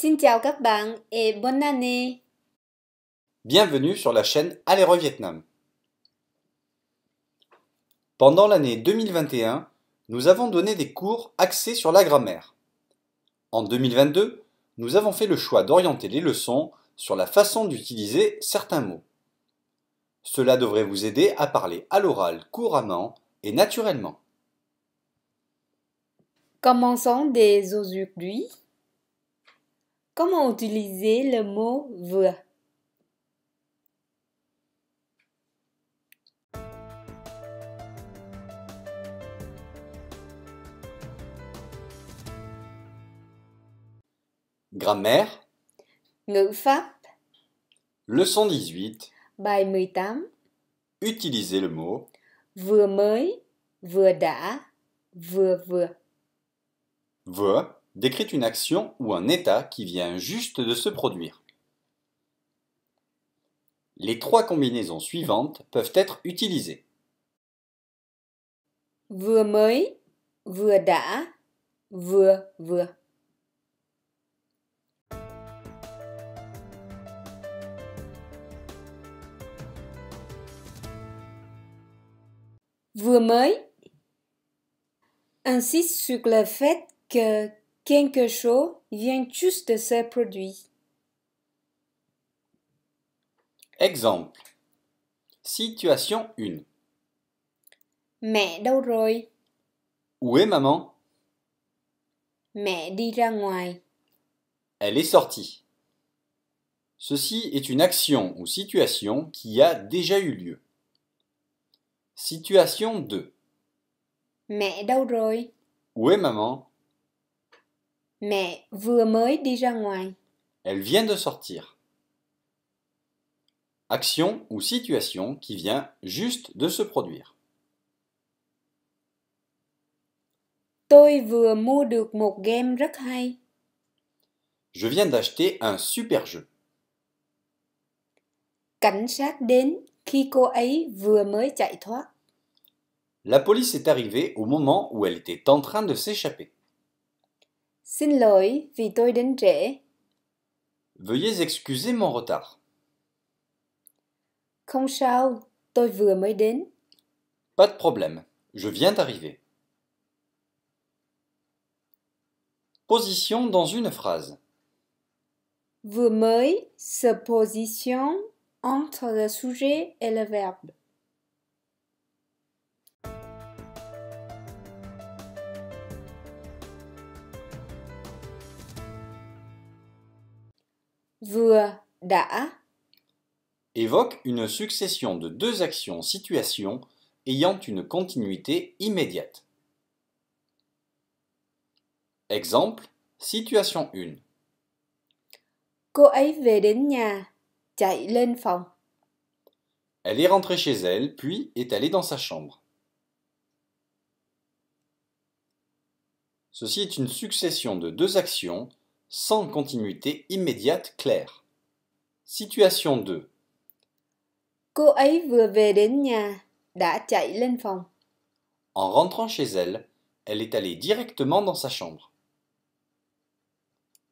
Xin chào et bonne année. Bienvenue sur la chaîne Aller au Vietnam. Pendant l'année 2021, nous avons donné des cours axés sur la grammaire. En 2022, nous avons fait le choix d'orienter les leçons sur la façon d'utiliser certains mots. Cela devrait vous aider à parler à l'oral couramment et naturellement. Commençons des aujourd'hui. Comment utiliser le mot veut Grammaire Ngữ pháp Leçon 18 Bài 18 Utiliser le mot Vừa mới, vừa đã, vừa vừa Vừa décrit une action ou un état qui vient juste de se produire. Les trois combinaisons suivantes peuvent être utilisées. Vừa mới, vừa đã, vừa vừa. Vừa mới insiste sur le fait que Quelque chose vient juste de se produire. Exemple. Situation 1. Mẹ đâu Où est maman? Mẹ đi ra Elle est sortie. Ceci est une action ou situation qui a déjà eu lieu. Situation 2. mais đâu Où est maman? Mais vous Elle vient de sortir. Action ou situation qui vient juste de se produire. Je viens d'acheter un super jeu. La police est arrivée au moment où elle était en train de s'échapper. Veuillez excuser mon retard. Pas de problème, je viens d'arriver. Position dans une phrase. Vous mới se position entre le sujet et le verbe. Euh, évoque une succession de deux actions-situations ayant une continuité immédiate. Exemple, situation 1. Elle est rentrée chez elle, puis est allée dans sa chambre. Ceci est une succession de deux actions sans continuité immédiate claire. Situation 2 En rentrant chez elle, elle est allée directement dans sa chambre.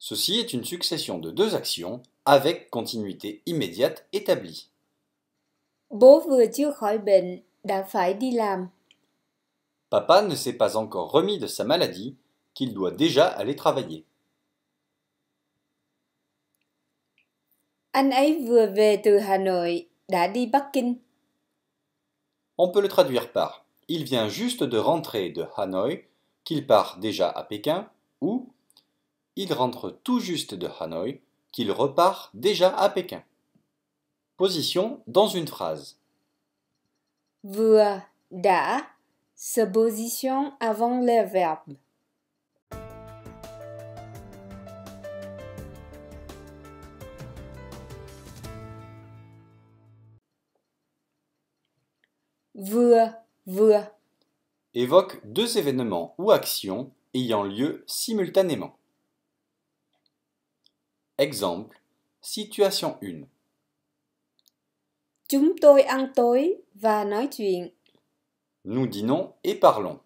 Ceci est une succession de deux actions avec continuité immédiate établie. Papa ne s'est pas encore remis de sa maladie, qu'il doit déjà aller travailler. Anh ấy vừa On peut le traduire par Il vient juste de rentrer de Hanoï, qu'il part déjà à Pékin, ou Il rentre tout juste de Hanoï, qu'il repart déjà à Pékin. Position dans une phrase. Vừa, đã, se position avant le verbe. vừa, vừa évoque deux événements ou actions ayant lieu simultanément. Exemple, situation 1. Nous dînons et parlons.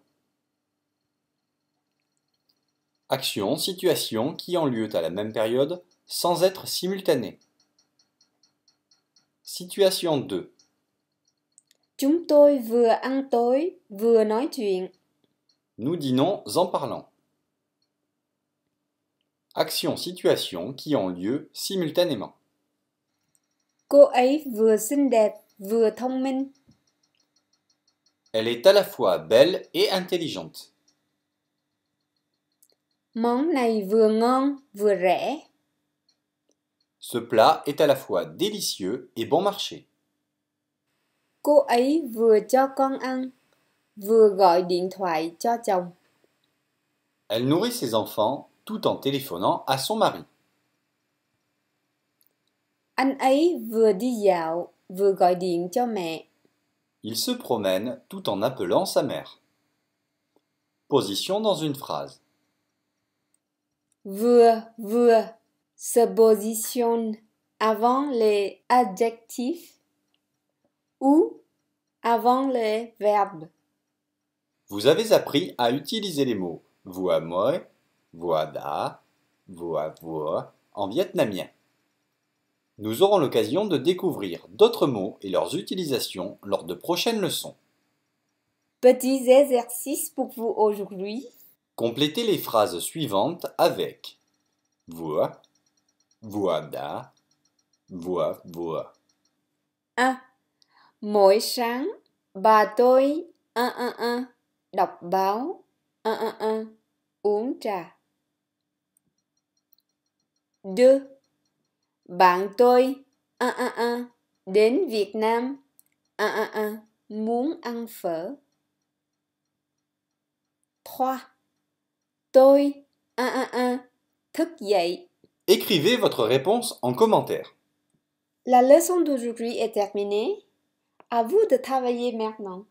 Action, situation qui ont lieu à la même période sans être simultanées. Situation 2. Nous dînons en parlant. Action-situation qui ont lieu simultanément. Elle est à la fois belle et intelligente. Ce plat est à la fois délicieux et bon marché. Elle nourrit ses enfants tout en téléphonant à son mari. Il se promène tout en appelant sa mère. Position dans une phrase. Vừa, se positionne avant les adjectifs ou avant les verbes. Vous avez appris à utiliser les mots voa moi, voa da, voa voa en vietnamien. Nous aurons l'occasion de découvrir d'autres mots et leurs utilisations lors de prochaines leçons. Petits exercices pour vous aujourd'hui. Complétez les phrases suivantes avec voa, voa da, voa voa. 1. Mỗi sáng, bà tôi a a a đọc báo, Écrivez votre réponse en commentaire. La leçon d'aujourd'hui est terminée. À vous de travailler maintenant.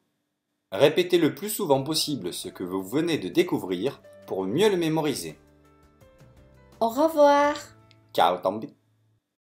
Répétez le plus souvent possible ce que vous venez de découvrir pour mieux le mémoriser. Au revoir. Ciao,